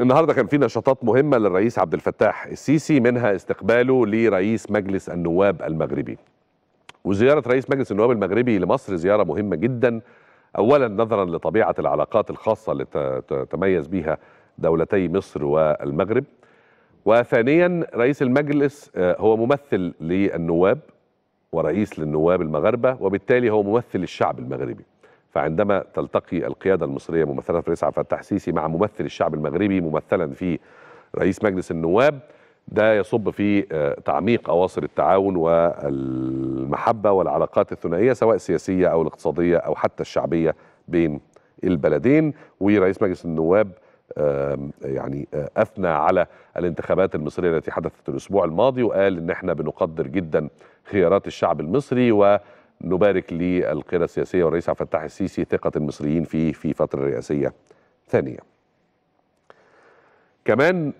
النهارده كان في نشاطات مهمه للرئيس عبد الفتاح السيسي منها استقباله لرئيس مجلس النواب المغربي وزياره رئيس مجلس النواب المغربي لمصر زياره مهمه جدا اولا نظرا لطبيعه العلاقات الخاصه اللي تتميز بها دولتي مصر والمغرب وثانيا رئيس المجلس آه، هو ممثل للنواب ورئيس للنواب المغاربه وبالتالي هو ممثل الشعب المغربي فعندما تلتقي القيادة المصرية ممثلة في رئيس عبد الفتاح السيسي مع ممثل الشعب المغربي ممثلا في رئيس مجلس النواب ده يصب في آه، تعميق أواصر التعاون والمحبة والعلاقات الثنائية سواء السياسية أو الاقتصادية أو حتى الشعبية بين البلدين ورئيس مجلس النواب يعني آه، اثنى على الانتخابات المصريه التي حدثت الاسبوع الماضي وقال ان احنا بنقدر جدا خيارات الشعب المصري و نبارك للقيادة السياسية والرئيس عبد الفتاح السيسي ثقة المصريين فيه في فترة رئاسية ثانية كمان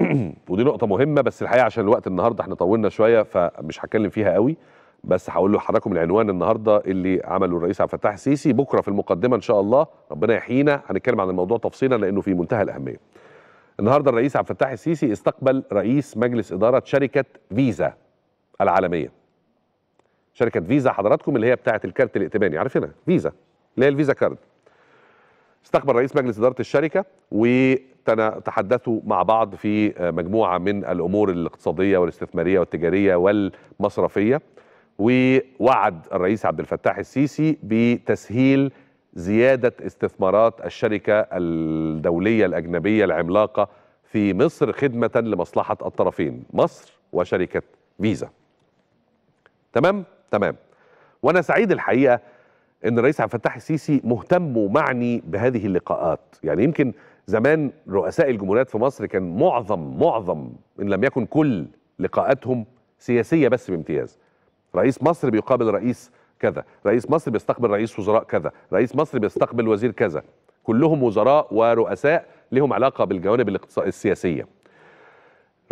ودي نقطة مهمة بس الحقيقة عشان الوقت النهاردة احنا طولنا شوية فمش هتكلم فيها قوي بس هقول لحضراتكم العنوان النهارده اللي عمله الرئيس عبد الفتاح السيسي بكره في المقدمه ان شاء الله ربنا يحيينا هنتكلم عن الموضوع تفصيلا لانه في منتهى الاهميه. النهارده الرئيس عبد الفتاح السيسي استقبل رئيس مجلس اداره شركه فيزا العالميه. شركه فيزا حضراتكم اللي هي بتاعه الكارت الائتماني عارفينها فيزا اللي هي الفيزا كارد استقبل رئيس مجلس اداره الشركه وتحدثوا مع بعض في مجموعه من الامور الاقتصاديه والاستثماريه والتجاريه والمصرفيه ووعد الرئيس عبد الفتاح السيسي بتسهيل زياده استثمارات الشركه الدوليه الاجنبيه العملاقه في مصر خدمه لمصلحه الطرفين مصر وشركه فيزا تمام تمام وانا سعيد الحقيقه ان الرئيس عبد الفتاح السيسي مهتم ومعني بهذه اللقاءات يعني يمكن زمان رؤساء الجمهوريات في مصر كان معظم معظم ان لم يكن كل لقاءاتهم سياسيه بس بامتياز رئيس مصر بيقابل رئيس كذا رئيس مصر بيستقبل رئيس وزراء كذا رئيس مصر بيستقبل وزير كذا كلهم وزراء ورؤساء لهم علاقه بالجوانب الاقتصاد السياسيه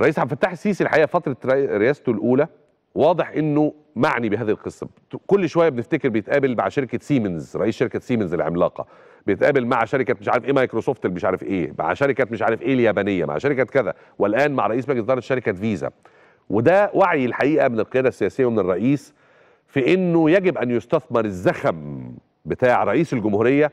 رئيس عبد الفتاح السيسي الحقيقه فتره رئاسته الاولى واضح انه معني بهذه القصه كل شويه بنفتكر بيتقابل مع شركه سيمنز رئيس شركه سيمنز العملاقه بيتقابل مع شركه مش عارف ايه مايكروسوفت اللي مش عارف ايه مع شركه مش عارف ايه اليابانيه مع شركه كذا والان مع رئيس مجلس اداره شركه فيزا وده وعي الحقيقه من القياده السياسيه ومن الرئيس في انه يجب ان يستثمر الزخم بتاع رئيس الجمهوريه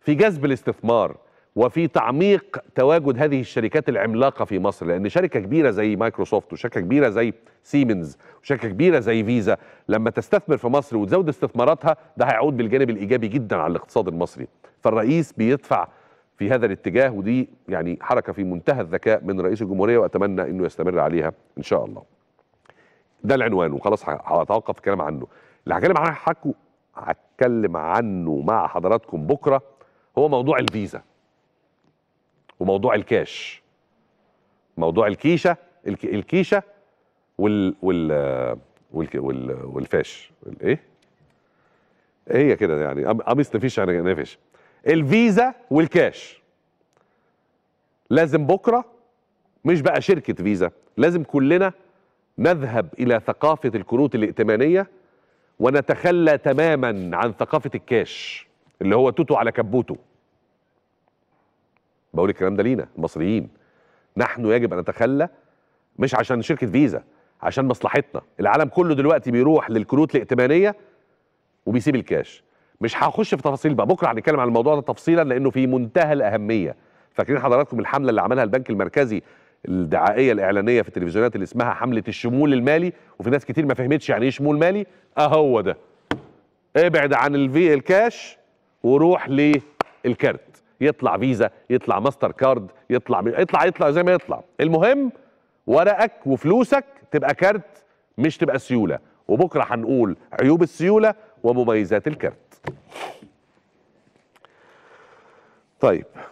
في جذب الاستثمار وفي تعميق تواجد هذه الشركات العملاقه في مصر لان شركه كبيره زي مايكروسوفت وشركه كبيره زي سيمنز وشركه كبيره زي فيزا لما تستثمر في مصر وتزود استثماراتها ده هيعود بالجانب الايجابي جدا على الاقتصاد المصري فالرئيس بيدفع في هذا الاتجاه ودي يعني حركه في منتهى الذكاء من رئيس الجمهوريه واتمنى انه يستمر عليها ان شاء الله ده العنوان وخلاص هتوقف الكلام عنه اللي هتكلم عنه هتكلم عنه مع حضراتكم بكره هو موضوع الفيزا وموضوع الكاش موضوع الكيشه الكيشه وال وال وال وال والفاش الايه هي إيه كده يعني قميص نفيش يعني نفش الفيزا والكاش لازم بكره مش بقى شركه فيزا لازم كلنا نذهب الى ثقافه الكروت الائتمانيه ونتخلى تماما عن ثقافه الكاش اللي هو توتو على كبوته بقول الكلام ده لينا المصريين نحن يجب ان نتخلى مش عشان شركه فيزا عشان مصلحتنا العالم كله دلوقتي بيروح للكروت الائتمانيه وبيسيب الكاش مش هخش في تفاصيل بقى بكره هنتكلم عن الموضوع ده تفصيلا لانه في منتهى الاهميه فاكرين حضراتكم الحمله اللي عملها البنك المركزي الدعائيه الاعلانيه في التلفزيونات اللي اسمها حمله الشمول المالي وفي ناس كتير ما فهمتش يعني ايه شمول مالي اهو ده ابعد عن الفي الكاش وروح للكارت يطلع فيزا يطلع ماستر كارد يطلع يطلع يطلع زي ما يطلع المهم ورقك وفلوسك تبقى كارت مش تبقى سيوله وبكره هنقول عيوب السيوله ومميزات الكارت طيب